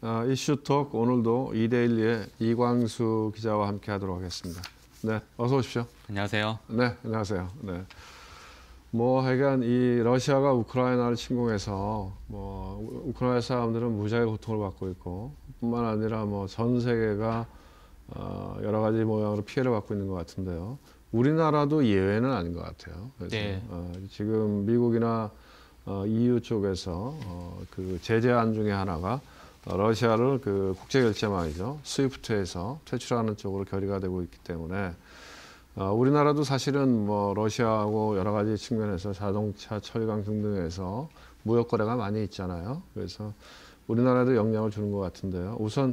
아, 어, 이슈톡 오늘도 이데일리의 이광수 기자와 함께 하도록 하겠습니다. 네, 어서 오십시오. 안녕하세요. 네, 안녕하세요. 네. 뭐 하여간 이 러시아가 우크라이나를 침공해서 뭐 우크라이나 사람들은 무지하게 고통을 받고 있고 뿐만 아니라 뭐 전 세계가 어, 여러 가지 모양으로 피해를 받고 있는 것 같은데요. 우리나라도 예외는 아닌 것 같아요. 그래서 네. 어, 지금 미국이나 어, EU 쪽에서 어, 그 제재안 중에 하나가 어, 러시아를 그 국제 결제망이죠. 스위프트에서 퇴출하는 쪽으로 결의가 되고 있기 때문에 어, 우리나라도 사실은 뭐 러시아하고 여러 가지 측면에서 자동차, 철강 등등에서 무역 거래가 많이 있잖아요. 그래서 우리나라도 영향을 주는 것 같은데요. 우선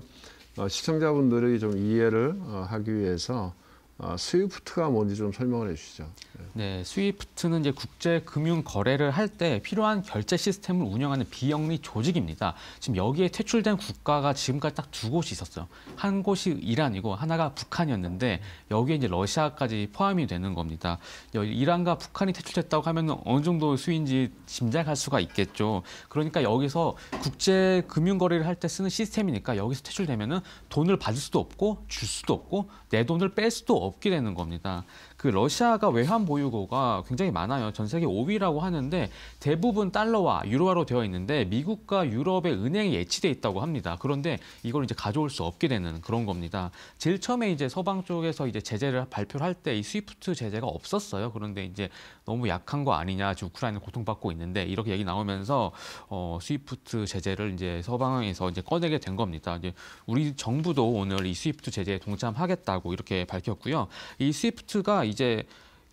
어, 시청자분들이 좀 이해를 하기 위해서 아, 스위프트가 뭔지 좀 설명을 해주시죠. 네, 네 스위프트는 이제 국제 금융 거래를 할 때 필요한 결제 시스템을 운영하는 비영리 조직입니다. 지금 여기에 퇴출된 국가가 지금까지 딱 두 곳이 있었어요. 한 곳이 이란이고 하나가 북한이었는데 여기에 이제 러시아까지 포함이 되는 겁니다. 이란과 북한이 퇴출됐다고 하면 어느 정도 수인지 짐작할 수가 있겠죠. 그러니까 여기서 국제 금융 거래를 할 때 쓰는 시스템이니까 여기서 퇴출되면은 돈을 받을 수도 없고 줄 수도 없고 내 돈을 뺄 수도 없고 없게 되는 겁니다. 그 러시아가 외환 보유고가 굉장히 많아요. 전 세계 5위라고 하는데 대부분 달러와 유로화로 되어 있는데 미국과 유럽의 은행이 예치돼 있다고 합니다. 그런데 이걸 이제 가져올 수 없게 되는 그런 겁니다. 제일 처음에 이제 서방 쪽에서 이제 제재를 발표할때 이 스위프트 제재가 없었어요. 그런데 이제 너무 약한 거 아니냐 지금 우크라이나 고통받고 있는데 이렇게 얘기 나오면서 어, 스위프트 제재를 이제 서방에서 이제 꺼내게 된 겁니다. 이제 우리 정부도 오늘 이 스위프트 제재에 동참하겠다고 이렇게 밝혔고요. 있고요. 이 스위프트가 이제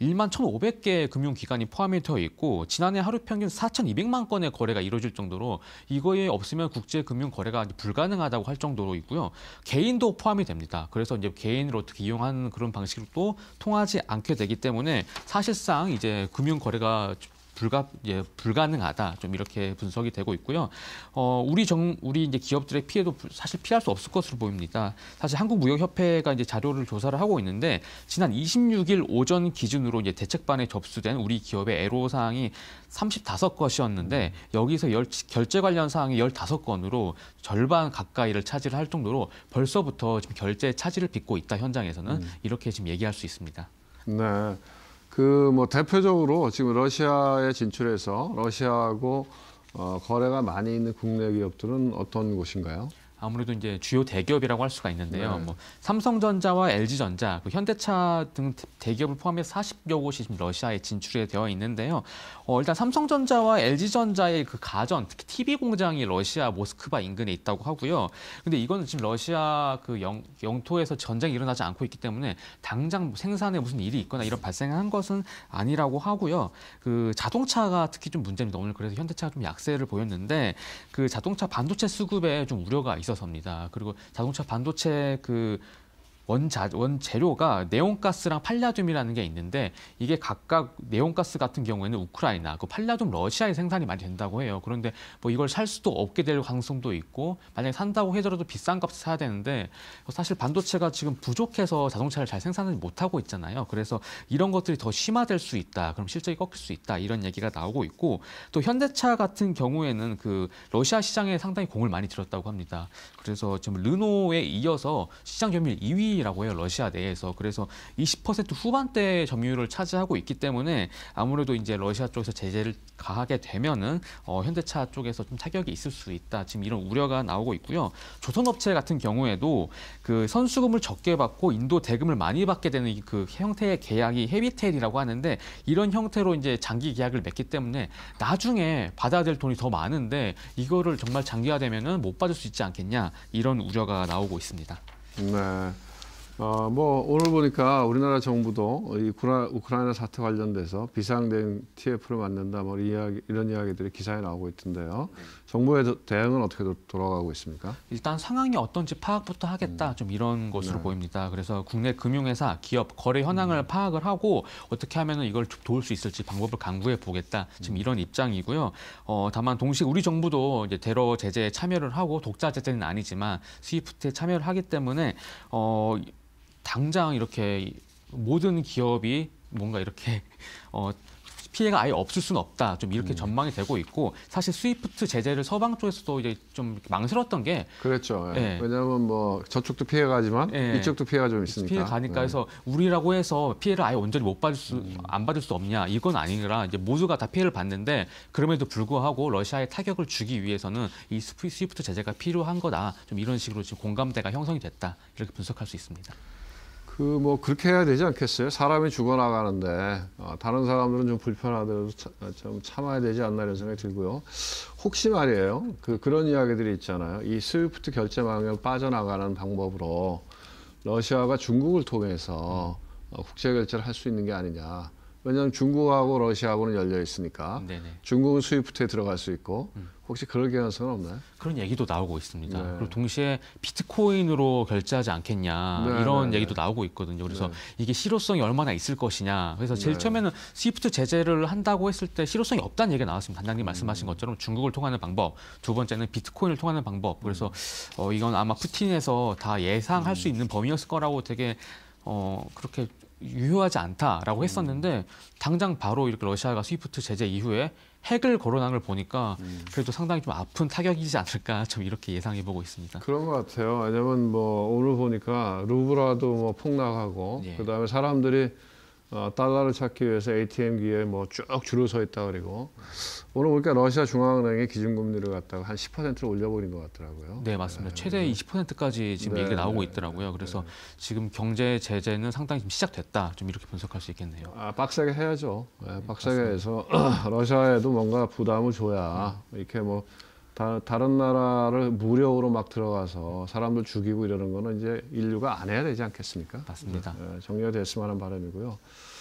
1만 1,500개 금융기관이 포함이 되어 있고 지난해 하루 평균 4,200만 건의 거래가 이루어질 정도로 이거에 없으면 국제 금융 거래가 불가능하다고 할 정도로 있고요. 개인도 포함이 됩니다. 그래서 이제 개인으로 어떻게 이용하는 그런 방식으로 또 통하지 않게 되기 때문에 사실상 이제 금융 거래가 불가 예, 불가능하다 좀 이렇게 분석이 되고 있고요. 어, 우리 정 우리 이제 기업들의 피해도 사실 피할 수 없을 것으로 보입니다. 사실 한국무역협회가 이제 자료를 조사를 하고 있는데 지난 26일 오전 기준으로 이제 대책반에 접수된 우리 기업의 애로 사항이 35건이었는데 여기서 열, 결제 관련 사항이 15건으로 절반 가까이를 차지할 를 정도로 벌써부터 지금 결제 차질을 빚고 있다 현장에서는 음. 이렇게 지금 얘기할 수 있습니다. 네. 그뭐 대표적으로 지금 러시아에 진출해서 러시아하고 어, 거래가 많이 있는 국내 기업들은 어떤 곳인가요? 아무래도 이제 주요 대기업이라고 할 수가 있는데요. 네. 뭐 삼성전자와 LG전자, 그 현대차 등 대기업을 포함해서 40여 곳이 지금 러시아에 진출이 되어 있는데요. 어, 일단 삼성전자와 LG전자의 그 가전, 특히 TV 공장이 러시아 모스크바 인근에 있다고 하고요. 근데 이건 지금 러시아 그 영, 영토에서 전쟁이 일어나지 않고 있기 때문에 당장 뭐 생산에 무슨 일이 있거나 이런 발생한 것은 아니라고 하고요. 그 자동차가 특히 좀 문제입니다. 오늘 그래서 현대차가 좀 약세를 보였는데 그 자동차 반도체 수급에 좀 우려가 있어. 있어서입니다. 그리고 자동차 반도체 그 원자 원재료가 네온가스랑 팔라듐이라는 게 있는데 이게 각각 네온가스 같은 경우에는 우크라이나 그 팔라듐 러시아에 생산이 많이 된다고 해요. 그런데 뭐 이걸 살 수도 없게 될 가능성도 있고 만약에 산다고 해더라도 비싼 값에 사야 되는데 사실 반도체가 지금 부족해서 자동차를 잘 생산을 못 하고 있잖아요. 그래서 이런 것들이 더 심화될 수 있다. 그럼 실적이 꺾일 수 있다. 이런 얘기가 나오고 있고 또 현대차 같은 경우에는 그 러시아 시장에 상당히 공을 많이 들였다고 합니다. 그래서 지금 르노에 이어서 시장 점유율 2위 1위라고 해요. 러시아 내에서. 그래서 20% 후반대 점유율을 차지하고 있기 때문에 아무래도 이제 러시아 쪽에서 제재를 가하게 되면은 어, 현대차 쪽에서 좀 타격이 있을 수 있다. 지금 이런 우려가 나오고 있고요. 조선업체 같은 경우에도 그 선수금을 적게 받고 인도 대금을 많이 받게 되는 그 형태의 계약이 헤비텔이라고 하는데 이런 형태로 이제 장기 계약을 맺기 때문에 나중에 받아야 될 돈이 더 많은데 이거를 정말 장기화되면은 못 받을 수 있지 않겠냐 이런 우려가 나오고 있습니다. 네. 어, 뭐 오늘 보니까 우리나라 정부도 이 우크라, 우크라이나 사태 관련돼서 비상대응 TF를 만든다 뭐 이야기, 이런 이야기들이 기사에 나오고 있던데요. 정부의 대응은 어떻게 도, 돌아가고 있습니까? 일단 상황이 어떤지 파악부터 하겠다 음. 좀 이런 것으로 네. 보입니다. 그래서 국내 금융회사, 기업, 거래 현황을 음. 파악을 하고 어떻게 하면 이걸 도울 수 있을지 방법을 강구해 보겠다 지금 음. 이런 입장이고요. 어, 다만 동시에 우리 정부도 이제 대러 제재에 참여를 하고 독자 제재는 아니지만 스위프트에 참여를 하기 때문에 어, 당장 이렇게 모든 기업이 뭔가 이렇게 어, 피해가 아예 없을 수는 없다. 좀 이렇게 음. 전망이 되고 있고 사실 스위프트 제재를 서방 쪽에서도 이제 좀 망설였던 게 그랬죠. 예. 예. 왜냐하면 뭐 저쪽도 피해가지만 예. 이쪽도 피해가 좀 있으니까 피해 가니까 예. 해서 우리라고 해서 피해를 아예 온전히 못 받을 수안 음. 받을 수 없냐 이건 아니라 이제 모두가 다 피해를 받는데 그럼에도 불구하고 러시아의 타격을 주기 위해서는 이 스위프트 제재가 필요한 거다. 좀 이런 식으로 지금 공감대가 형성이 됐다 이렇게 분석할 수 있습니다. 그뭐 그렇게 해야 되지 않겠어요? 사람이 죽어나가는데 어, 다른 사람들은 좀 불편하더라도 차, 어, 좀 참아야 되지 않나 이런 생각이 들고요. 혹시 말이에요. 그 그런 이야기들이 있잖아요. 이 스위프트 결제 망을 빠져나가는 방법으로 러시아가 중국을 통해서 어, 국제 결제를 할 수 있는 게 아니냐. 왜냐하면 중국하고 러시아하고는 열려 있으니까 네네. 중국은 스위프트에 들어갈 수 있고 음. 혹시 그럴 가능성은 없나요? 그런 얘기도 나오고 있습니다. 네. 그리고 동시에 비트코인으로 결제하지 않겠냐 네, 네 이런 네, 얘기도 나오고 있거든요. 그래서 네. 이게 실효성이 얼마나 있을 것이냐. 그래서 제일 네. 처음에는 스위프트 제재를 한다고 했을 때 실효성이 없다는 얘기가 나왔습니다. 단장님 말씀하신 음. 것처럼 중국을 통하는 방법, 두 번째는 비트코인을 통하는 방법. 그래서 음. 어, 이건 아마 푸틴에서 다 예상할 수 있는 범위였을 거라고 되게 어, 그렇게 유효하지 않다라고 음. 했었는데 당장 바로 이렇게 러시아가 스위프트 제재 이후에 핵을 거론한 걸 보니까 음. 그래도 상당히 좀 아픈 타격이지 않을까 좀 이렇게 예상해 보고 있습니다. 그런 것 같아요. 왜냐면 뭐 오늘 보니까 루브라도 뭐 폭락하고 예. 그다음에 사람들이 어, 달러를 찾기 위해서 ATM기에 뭐 쭉 줄을 서 있다 그리고 오늘 보니까 러시아 중앙은행이 기준금리를 갖다가 한 10%를 올려버린 것 같더라고요. 네 맞습니다. 네. 최대 20%까지 지금 네, 얘기가 나오고 네. 있더라고요. 그래서 네. 지금 경제 제재는 상당히 지금 시작됐다. 좀 이렇게 분석할 수 있겠네요. 아 빡세게 해야죠. 네, 빡세게 맞 해서 러시아에도 뭔가 부담을 줘야 이렇게 뭐 다, 다른 나라를 무료로 막 들어가서 사람들 죽이고 이러는 거는 이제 인류가 안 해야 되지 않겠습니까? 맞습니다. 네, 예, 예, 정리가 됐으면 하는 바람이고요.